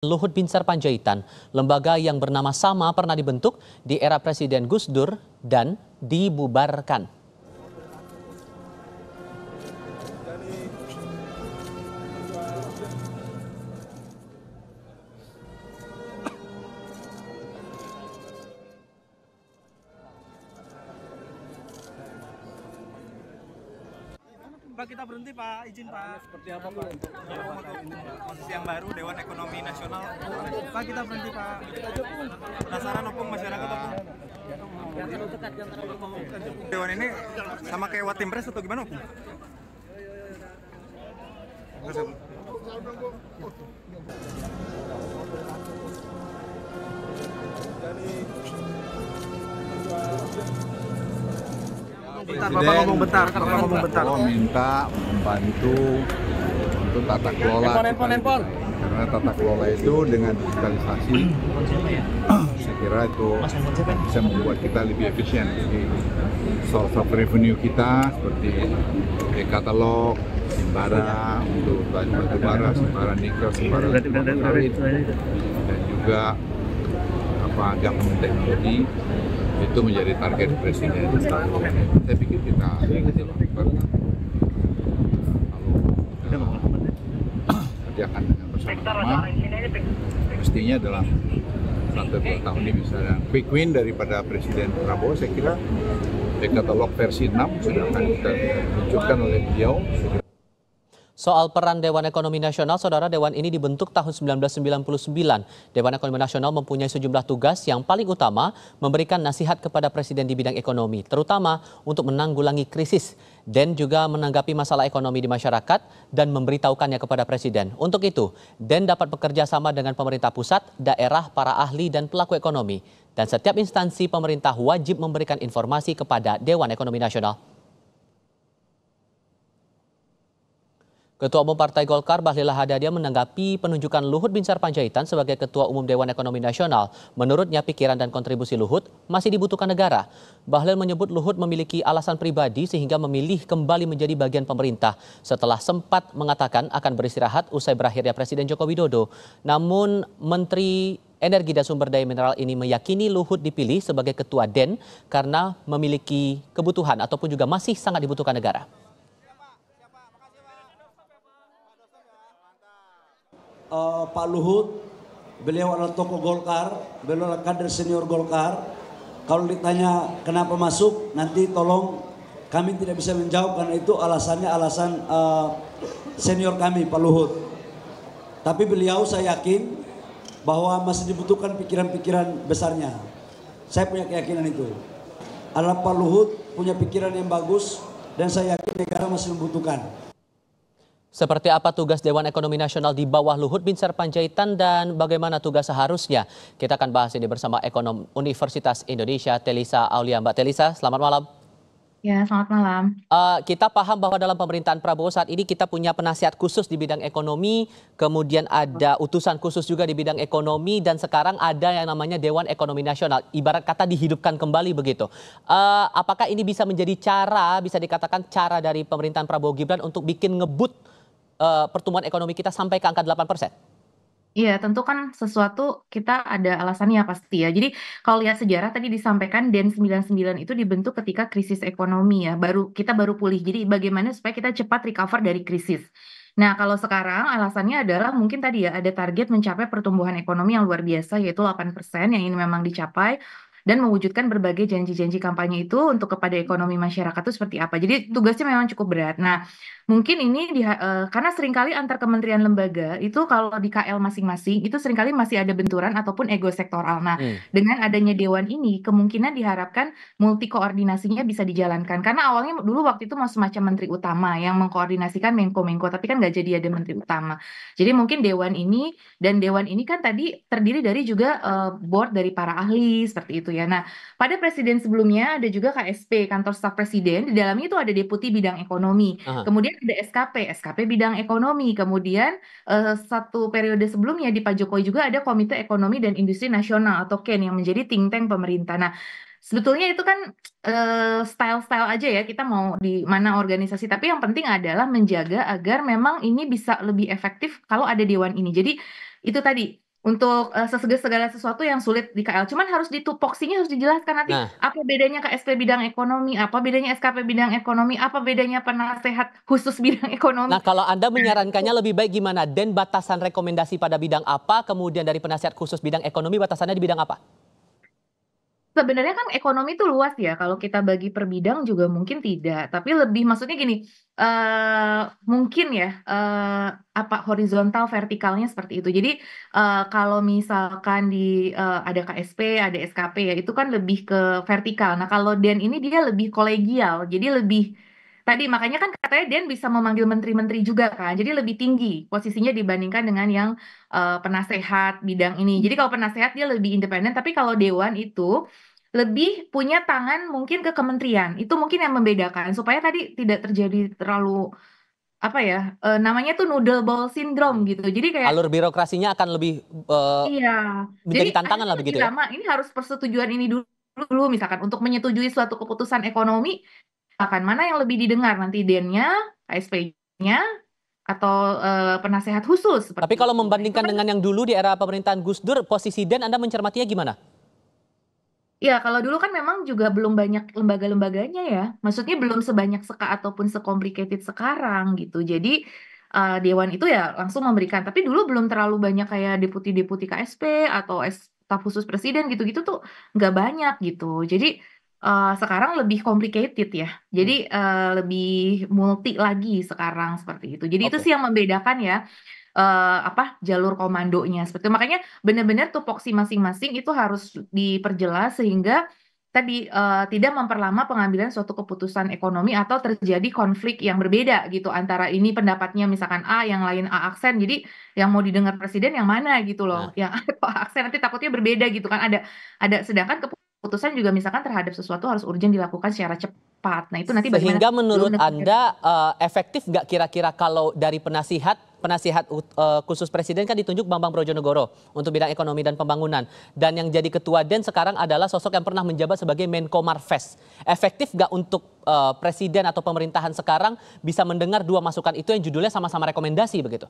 Luhut Binsar Panjaitan, lembaga yang bernama sama pernah dibentuk di era Presiden Gus Dur dan dibubarkan. Apa kita berhenti Pak? Izin Pak. Seperti apa Pak? Posisi yang baru Dewan Ekonomi Nasional. Pak kita berhenti Pak. Penasaran opung masyarakat opung. Dewan ini sama kayak Watim Pres atau gimana opung? kasih. Presiden Bapak ngomong bentar, Bapak bentar. minta membantu untuk tata kelola. Karena tata kelola itu dengan digitalisasi, saya kira itu bisa membuat kita lebih efisien. Jadi source of revenue kita seperti e-katalog, simbara untuk batu bara, simbara nikel, simbara dan juga apa government teknologi itu menjadi target presiden lalu saya pikir kita kalau lakukan lalu dengan bersama-sama mestinya dalam satu dua tahun ini bisa yang quick win daripada Presiden Prabowo saya kira dekatalog versi 6 sudah akan kita tunjukkan oleh beliau Soal peran Dewan Ekonomi Nasional, Saudara Dewan ini dibentuk tahun 1999. Dewan Ekonomi Nasional mempunyai sejumlah tugas yang paling utama memberikan nasihat kepada Presiden di bidang ekonomi, terutama untuk menanggulangi krisis dan juga menanggapi masalah ekonomi di masyarakat dan memberitahukannya kepada Presiden. Untuk itu, Den dapat bekerja sama dengan pemerintah pusat, daerah, para ahli, dan pelaku ekonomi. Dan setiap instansi pemerintah wajib memberikan informasi kepada Dewan Ekonomi Nasional. Ketua Umum Partai Golkar Bahlil Lahadalia menanggapi penunjukan Luhut Binsar Panjaitan sebagai Ketua Umum Dewan Ekonomi Nasional. Menurutnya pikiran dan kontribusi Luhut masih dibutuhkan negara. Bahlil menyebut Luhut memiliki alasan pribadi sehingga memilih kembali menjadi bagian pemerintah setelah sempat mengatakan akan beristirahat usai berakhirnya Presiden Joko Widodo. Namun Menteri Energi dan Sumber Daya Mineral ini meyakini Luhut dipilih sebagai ketua DEN karena memiliki kebutuhan ataupun juga masih sangat dibutuhkan negara. uh, Pak Luhut, beliau adalah tokoh Golkar, beliau adalah kader senior Golkar. Kalau ditanya kenapa masuk, nanti tolong kami tidak bisa menjawab karena itu alasannya alasan uh, senior kami Pak Luhut. Tapi beliau saya yakin bahwa masih dibutuhkan pikiran-pikiran besarnya. Saya punya keyakinan itu. Adalah Pak Luhut punya pikiran yang bagus dan saya yakin negara masih membutuhkan. Seperti apa tugas Dewan Ekonomi Nasional di bawah Luhut Binsar Panjaitan dan bagaimana tugas seharusnya? Kita akan bahas ini bersama ekonom Universitas Indonesia, Telisa Aulia. Mbak Telisa, selamat malam. Ya, selamat malam. Uh, kita paham bahwa dalam pemerintahan Prabowo saat ini kita punya penasihat khusus di bidang ekonomi, kemudian ada utusan khusus juga di bidang ekonomi, dan sekarang ada yang namanya Dewan Ekonomi Nasional. Ibarat kata dihidupkan kembali begitu. Uh, apakah ini bisa menjadi cara, bisa dikatakan cara dari pemerintahan Prabowo Gibran untuk bikin ngebut uh, pertumbuhan ekonomi kita sampai ke angka 8 Iya, tentu kan sesuatu kita ada alasannya pasti ya. Jadi kalau lihat sejarah tadi disampaikan DEN 99 itu dibentuk ketika krisis ekonomi ya. Baru kita baru pulih. Jadi bagaimana supaya kita cepat recover dari krisis. Nah, kalau sekarang alasannya adalah mungkin tadi ya ada target mencapai pertumbuhan ekonomi yang luar biasa yaitu 8% yang ini memang dicapai dan mewujudkan berbagai janji-janji kampanye itu untuk kepada ekonomi masyarakat itu seperti apa. Jadi tugasnya memang cukup berat. Nah, mungkin ini di, uh, karena seringkali antar kementerian lembaga itu kalau di KL masing-masing itu seringkali masih ada benturan ataupun ego sektoral. Nah, hmm. dengan adanya dewan ini kemungkinan diharapkan multi koordinasinya bisa dijalankan. Karena awalnya dulu waktu itu masih semacam menteri utama yang mengkoordinasikan mengko mengko tapi kan nggak jadi ada menteri utama. Jadi mungkin dewan ini dan dewan ini kan tadi terdiri dari juga uh, board dari para ahli seperti itu ya ya. Nah, pada presiden sebelumnya ada juga KSP, Kantor Staf Presiden, di dalamnya itu ada deputi bidang ekonomi. Aha. Kemudian ada SKP, SKP bidang ekonomi. Kemudian uh, satu periode sebelumnya di Pak Jokowi juga ada Komite Ekonomi dan Industri Nasional atau KEN yang menjadi think tank pemerintah. Nah, sebetulnya itu kan eh, style-style uh, aja ya kita mau di mana organisasi tapi yang penting adalah menjaga agar memang ini bisa lebih efektif kalau ada dewan ini jadi itu tadi untuk uh, segala sesuatu yang sulit di KL. Cuman harus ditupoksinya harus dijelaskan nanti nah. apa bedanya KSP bidang ekonomi, apa bedanya SKP bidang ekonomi, apa bedanya penasehat khusus bidang ekonomi. Nah, kalau Anda menyarankannya nah, lebih baik gimana? Dan batasan rekomendasi pada bidang apa? Kemudian dari penasehat khusus bidang ekonomi batasannya di bidang apa? sebenarnya kan ekonomi itu luas ya. Kalau kita bagi per bidang juga mungkin tidak, tapi lebih maksudnya gini, uh, mungkin ya uh, apa horizontal vertikalnya seperti itu. Jadi uh, kalau misalkan di uh, ada KSP, ada SKP ya itu kan lebih ke vertikal. Nah, kalau DEN ini dia lebih kolegial. Jadi lebih tadi makanya kan katanya Den bisa memanggil menteri-menteri juga kan jadi lebih tinggi posisinya dibandingkan dengan yang uh, penasehat bidang ini jadi kalau penasehat dia lebih independen tapi kalau dewan itu lebih punya tangan mungkin ke kementerian. Itu mungkin yang membedakan supaya tadi tidak terjadi terlalu apa ya e, namanya tuh noodle ball syndrome gitu jadi kayak alur birokrasinya akan lebih e, iya jadi tantangan lah begitu ya? lama, ya ini harus persetujuan ini dulu dulu misalkan untuk menyetujui suatu keputusan ekonomi akan mana yang lebih didengar nanti dennya KSP-nya atau e, penasehat khusus tapi kalau membandingkan itu. dengan yang dulu di era pemerintahan Gus Dur posisi den Anda mencermatinya gimana Ya kalau dulu kan memang juga belum banyak lembaga-lembaganya ya. Maksudnya belum sebanyak seka ataupun sekomplikated sekarang gitu. Jadi uh, dewan itu ya langsung memberikan. Tapi dulu belum terlalu banyak kayak deputi-deputi KSP atau staf khusus presiden gitu-gitu tuh nggak banyak gitu. Jadi uh, sekarang lebih complicated ya. Jadi uh, lebih multi lagi sekarang seperti itu. Jadi itu sih yang membedakan ya uh, apa jalur komandonya seperti itu. makanya benar-benar tupoksi masing-masing itu harus diperjelas sehingga tadi uh, tidak memperlama pengambilan suatu keputusan ekonomi atau terjadi konflik yang berbeda gitu antara ini pendapatnya misalkan A yang lain A aksen jadi yang mau didengar presiden yang mana gitu loh nah. yang A aksen nanti takutnya berbeda gitu kan ada ada sedangkan keputusan juga misalkan terhadap sesuatu harus urgent dilakukan secara cepat nah itu nanti sehingga sehingga menurut anda uh, efektif nggak kira-kira kalau dari penasihat penasihat uh, khusus presiden kan ditunjuk Bambang Brojonegoro untuk bidang ekonomi dan pembangunan. Dan yang jadi ketua DEN sekarang adalah sosok yang pernah menjabat sebagai Menko Marves. Efektif nggak untuk uh, presiden atau pemerintahan sekarang bisa mendengar dua masukan itu yang judulnya sama-sama rekomendasi begitu?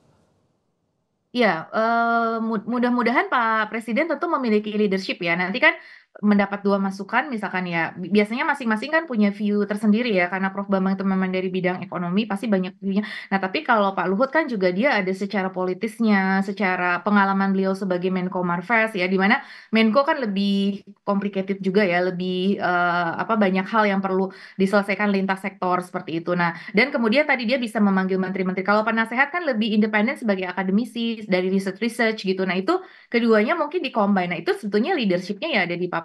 Ya, uh, mudah-mudahan Pak Presiden tentu memiliki leadership ya. Nanti kan mendapat dua masukan misalkan ya biasanya masing-masing kan punya view tersendiri ya karena Prof Bambang teman-teman dari bidang ekonomi pasti banyak view-nya. Nah, tapi kalau Pak Luhut kan juga dia ada secara politisnya, secara pengalaman beliau sebagai Menko Marves ya di mana Menko kan lebih complicated juga ya, lebih uh, apa banyak hal yang perlu diselesaikan lintas sektor seperti itu. Nah, dan kemudian tadi dia bisa memanggil menteri-menteri. Kalau penasehat kan lebih independen sebagai akademisi dari research research gitu. Nah, itu keduanya mungkin dikombin. Nah, itu sebetulnya leadershipnya ya ada di Pak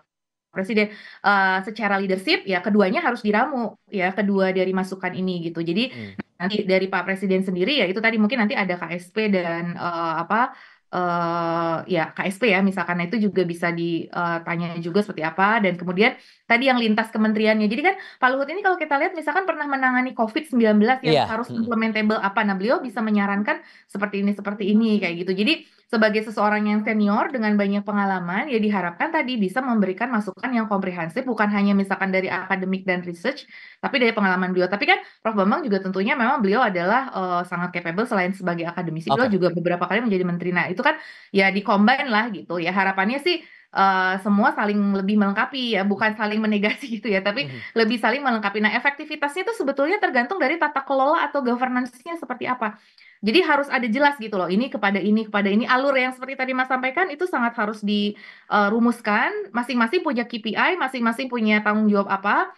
presiden uh, secara leadership ya keduanya harus diramu ya kedua dari masukan ini gitu jadi hmm. nanti dari pak presiden sendiri ya itu tadi mungkin nanti ada KSP dan uh, apa uh, ya KSP ya misalkan nah, itu juga bisa ditanya juga seperti apa dan kemudian tadi yang lintas kementeriannya jadi kan Pak Luhut ini kalau kita lihat misalkan pernah menangani COVID-19 yang yeah. harus hmm. implementable apa nah beliau bisa menyarankan seperti ini seperti ini kayak gitu jadi sebagai seseorang yang senior dengan banyak pengalaman, ya diharapkan tadi bisa memberikan masukan yang komprehensif, bukan hanya misalkan dari akademik dan research, tapi dari pengalaman beliau. Tapi kan Prof. Bambang juga tentunya memang beliau adalah uh, sangat capable selain sebagai akademisi, okay. beliau juga beberapa kali menjadi menteri. Nah itu kan ya di lah gitu ya. Harapannya sih eee, eh, semua saling lebih melengkapi ya, hmm. bukan saling menegasi gitu ya, tapi hmm. lebih saling melengkapi. Nah, efektivitasnya itu sebetulnya tergantung dari tata kelola atau governance-nya seperti apa. Jadi harus ada jelas gitu loh, ini kepada ini kepada ini, alur yang seperti tadi Mas sampaikan itu sangat harus dirumuskan. Eh, masing-masing punya KPI, masing-masing punya tanggung jawab apa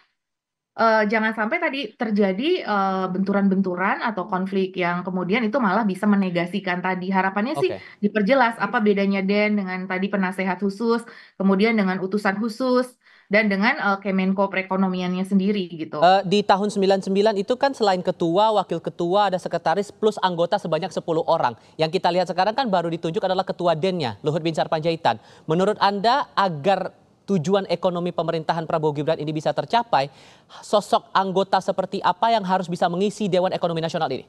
uh, jangan sampai tadi terjadi benturan eh, benturan-benturan atau konflik yang kemudian itu malah bisa menegasikan tadi. Harapannya okay. sih diperjelas apa bedanya Den dengan tadi penasehat khusus, kemudian dengan utusan khusus dan dengan uh, Kemenko perekonomiannya sendiri gitu. Uh, di tahun 99 itu kan selain ketua, wakil ketua, ada sekretaris plus anggota sebanyak 10 orang. Yang kita lihat sekarang kan baru ditunjuk adalah ketua dennya, Luhut Binsar Panjaitan. Menurut Anda agar tujuan ekonomi pemerintahan Prabowo Gibran ini bisa tercapai, sosok anggota seperti apa yang harus bisa mengisi Dewan Ekonomi Nasional ini?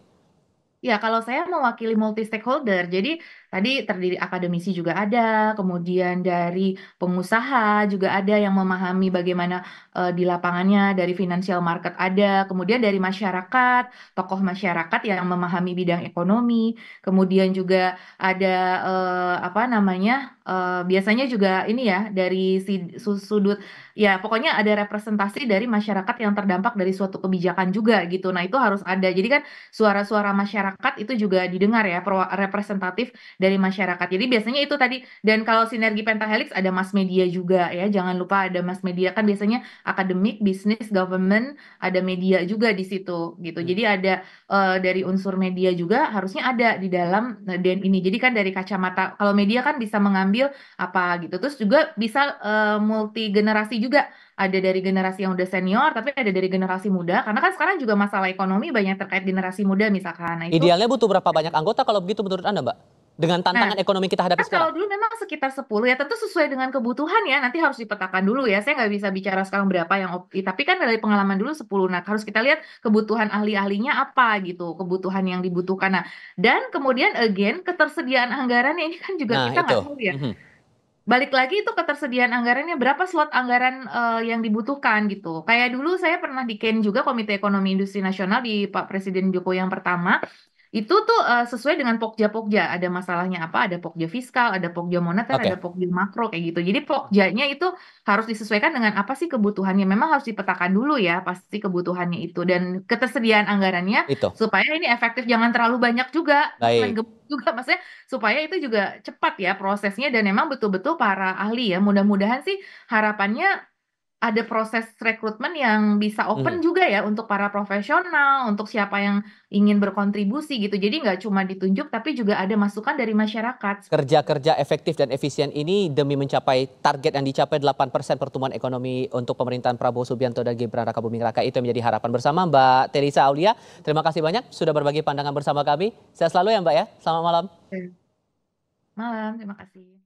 Ya, kalau saya mewakili multi stakeholder, jadi tadi terdiri akademisi juga ada, kemudian dari pengusaha juga ada yang memahami bagaimana uh, di lapangannya, dari financial market ada, kemudian dari masyarakat, tokoh masyarakat yang memahami bidang ekonomi, kemudian juga ada uh, apa namanya Eh, biasanya juga ini ya dari si sudut ya pokoknya ada representasi dari masyarakat yang terdampak dari suatu kebijakan juga gitu. Nah, itu harus ada. Jadi kan suara-suara masyarakat itu juga didengar ya representatif dari masyarakat. Jadi biasanya itu tadi dan kalau sinergi Pentahelix ada mass media juga ya. Jangan lupa ada mass media kan biasanya akademik, bisnis, government, ada media juga di situ gitu. Jadi hmm. ada uh, dari unsur media juga harusnya ada di dalam eh, dan ini. Jadi kan dari kacamata kalau media kan bisa mengambil ngambil apa gitu. Terus juga bisa uh, eh, multi generasi juga. Ada dari generasi yang udah senior, tapi ada dari generasi muda. Karena kan sekarang juga masalah ekonomi banyak terkait generasi muda misalkan. Nah, itu... Idealnya butuh berapa banyak anggota kalau begitu menurut Anda, Mbak? dengan tantangan nah, ekonomi kita hadapi kan sekarang? Kalau dulu memang sekitar 10 ya, tentu sesuai dengan kebutuhan ya. Nanti harus dipetakan dulu ya. Saya nggak bisa bicara sekarang berapa yang opti, tapi kan dari pengalaman dulu 10. Nah, harus kita lihat kebutuhan ahli-ahlinya apa gitu, kebutuhan yang dibutuhkan. Nah, dan kemudian again ketersediaan anggarannya ini kan juga nah, kita nggak tahu ya. Mm -hmm balik lagi itu ketersediaan anggarannya berapa slot anggaran uh, yang dibutuhkan gitu. Kayak dulu saya pernah di Ken juga Komite Ekonomi Industri Nasional di Pak Presiden Joko yang pertama, itu tuh uh, sesuai dengan pokja-pokja, ada masalahnya apa, ada pokja fiskal, ada pokja moneter, okay. ada pokja makro, kayak gitu. Jadi pokjanya itu harus disesuaikan dengan apa sih kebutuhannya, memang harus dipetakan dulu ya, pasti kebutuhannya itu dan ketersediaan anggarannya, Itu. supaya ini efektif, jangan terlalu banyak juga, Baik. juga, maksudnya supaya itu juga cepat ya prosesnya dan memang betul-betul para ahli ya, mudah-mudahan sih harapannya ada proses rekrutmen yang bisa open hmm. juga ya untuk para profesional, untuk siapa yang ingin berkontribusi gitu. Jadi nggak cuma ditunjuk, tapi juga ada masukan dari masyarakat. Kerja-kerja efektif dan efisien ini demi mencapai target yang dicapai 8% pertumbuhan ekonomi untuk pemerintahan Prabowo Subianto dan Gibran Raka Buming Raka itu menjadi harapan bersama Mbak Teresa Aulia. Terima kasih banyak sudah berbagi pandangan bersama kami. Sehat selalu ya Mbak ya. Selamat malam. Malam, terima kasih.